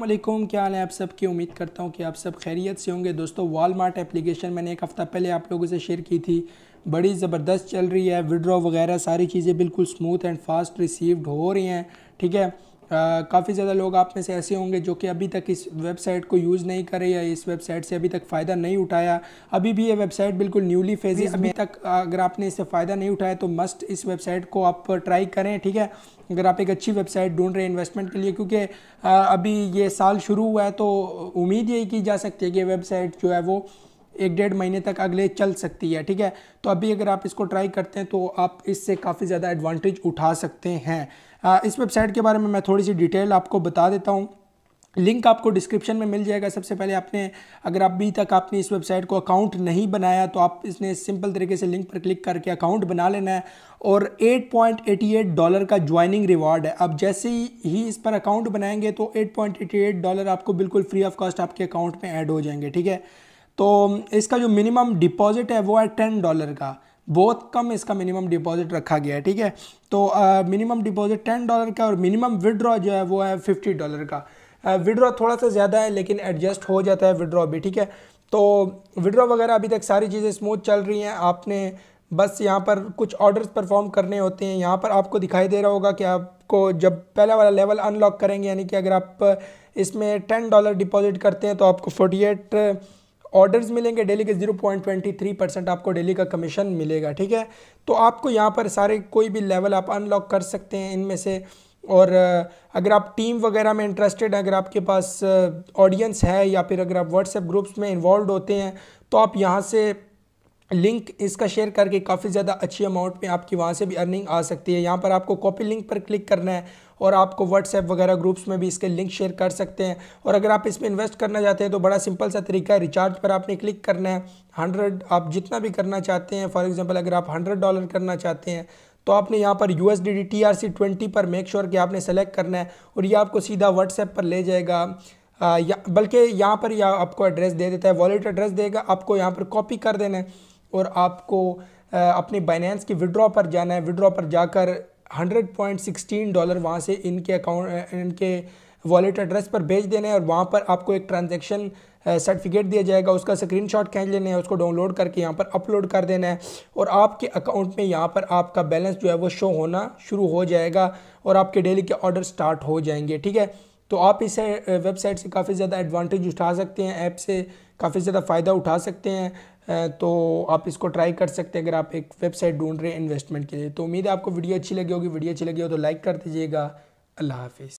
असलम क्या हाल है आप सब की उम्मीद करता हूँ कि आप सब खैरियत से होंगे दोस्तों वॉलमार्ट एप्लीकेशन मैंने एक हफ़्ता पहले आप लोगों से शेयर की थी बड़ी ज़बरदस्त चल रही है विड्रॉ वगैरह सारी चीज़ें बिल्कुल स्मूथ एंड फास्ट रिसीव्ड हो रही हैं ठीक है काफ़ी ज़्यादा लोग आप में से ऐसे होंगे जो कि अभी तक इस वेबसाइट को यूज़ नहीं करे या इस वेबसाइट से अभी तक फ़ायदा नहीं उठाया अभी भी ये वेबसाइट बिल्कुल न्यूली फेजेज अभी तक अगर आपने इससे फ़ायदा नहीं उठाया तो मस्ट इस वेबसाइट को आप ट्राई करें ठीक है अगर आप एक अच्छी वेबसाइट ढूंढ रहे हैं इन्वेस्टमेंट के लिए क्योंकि अभी ये साल शुरू हुआ है तो उम्मीद यही की जा सकती है कि वेबसाइट जो है वो एक डेढ़ महीने तक अगले चल सकती है ठीक है तो अभी अगर आप इसको ट्राई करते हैं तो आप इससे काफ़ी ज़्यादा एडवांटेज उठा सकते हैं इस वेबसाइट के बारे में मैं थोड़ी सी डिटेल आपको बता देता हूँ लिंक आपको डिस्क्रिप्शन में मिल जाएगा सबसे पहले आपने अगर अभी तक आपने इस वेबसाइट को अकाउंट नहीं बनाया तो आप इसने सिंपल तरीके से लिंक पर क्लिक करके अकाउंट बना लेना है और 8.88 डॉलर का ज्वाइनिंग रिवॉर्ड है आप जैसे ही इस पर अकाउंट बनाएंगे तो 8.88 डॉलर आपको बिल्कुल फ्री ऑफ कॉस्ट आपके अकाउंट में ऐड हो जाएंगे ठीक है तो इसका जो मिनिमम डिपॉजिट है वो है टेन डॉलर का बहुत कम इसका मिनिमम डिपॉजिट रखा गया है ठीक है तो मिनिमम डिपॉजिट टेन डॉलर का और मिनिमम विड्रॉ जो है वो है फिफ्टी डॉलर का विड्रॉ थोड़ा सा ज़्यादा है लेकिन एडजस्ट हो जाता है विड्रॉ भी ठीक है तो विड्रॉ वगैरह अभी तक सारी चीज़ें स्मूथ चल रही हैं आपने बस यहाँ पर कुछ ऑर्डर्स परफॉर्म करने होते हैं यहाँ पर आपको दिखाई दे रहा होगा कि आपको जब पहला वाला लेवल अनलॉक करेंगे यानी कि अगर आप इसमें टेन डॉलर डिपॉजिट करते हैं तो आपको फोर्टी एट ऑर्डर्स मिलेंगे डेली के 0.23 परसेंट आपको डेली का कमीशन मिलेगा ठीक है तो आपको यहाँ पर सारे कोई भी लेवल आप अनलॉक कर सकते हैं इनमें से और अगर आप टीम वगैरह में इंटरेस्टेड हैं अगर आपके पास ऑडियंस है या फिर अगर आप व्हाट्सएप ग्रुप्स में इन्वॉल्व होते हैं तो आप यहाँ से लिंक इसका शेयर करके काफ़ी ज़्यादा अच्छी अमाउंट में आपकी वहाँ से भी अर्निंग आ सकती है यहाँ पर आपको कॉपी लिंक पर क्लिक करना है और आपको व्हाट्सएप वगैरह ग्रुप्स में भी इसके लिंक शेयर कर सकते हैं और अगर आप इसमें इन्वेस्ट करना चाहते हैं तो बड़ा सिंपल सा तरीका है रिचार्ज पर आपने क्लिक करना है हंड्रेड आप जितना भी करना चाहते हैं फॉर एग्ज़ाम्पल अगर आप हंड्रेड डॉलर करना चाहते हैं तो आपने यहाँ पर U S D D T R C twenty पर मेक श्योर कि आपने सेलेक्ट करना है और ये आपको सीधा व्हाट्सएप पर ले जाएगा बल्कि यहाँ पर यह आपको एड्रेस दे देता है वॉलेट एड्रेस देगा आपको यहाँ पर कॉपी कर देना है और आपको अपने बाइनेंस के विड्रॉ पर जाना है विड्रॉ पर जाकर हंड्रेड पॉइंट सिक्सटीन डॉलर वहाँ से इनके अकाउंट इनके वॉलेट एड्रेस पर भेज देना है और वहाँ पर आपको एक ट्रांजेक्शन सर्टिफिकेट दिया जाएगा उसका स्क्रीनशॉट खींच लेना है उसको डाउनलोड करके यहाँ पर अपलोड कर देना है और आपके अकाउंट में यहाँ पर आपका बैलेंस जो है वो शो होना शुरू हो जाएगा और आपके डेली के ऑर्डर स्टार्ट हो जाएंगे ठीक है तो आप इस वेबसाइट से काफ़ी ज़्यादा एडवांटेज उठा सकते हैं ऐप से काफ़ी ज़्यादा फ़ायदा उठा सकते हैं तो आप इसको ट्राई कर सकते हैं अगर आप एक वेबसाइट ढूंढ रहे हैं इन्वेस्टमेंट के लिए तो उम्मीद है आपको वीडियो अच्छी लगी होगी वीडियो अच्छी लगी हो तो लाइक कर दीजिएगा अल्लाह हाफिज़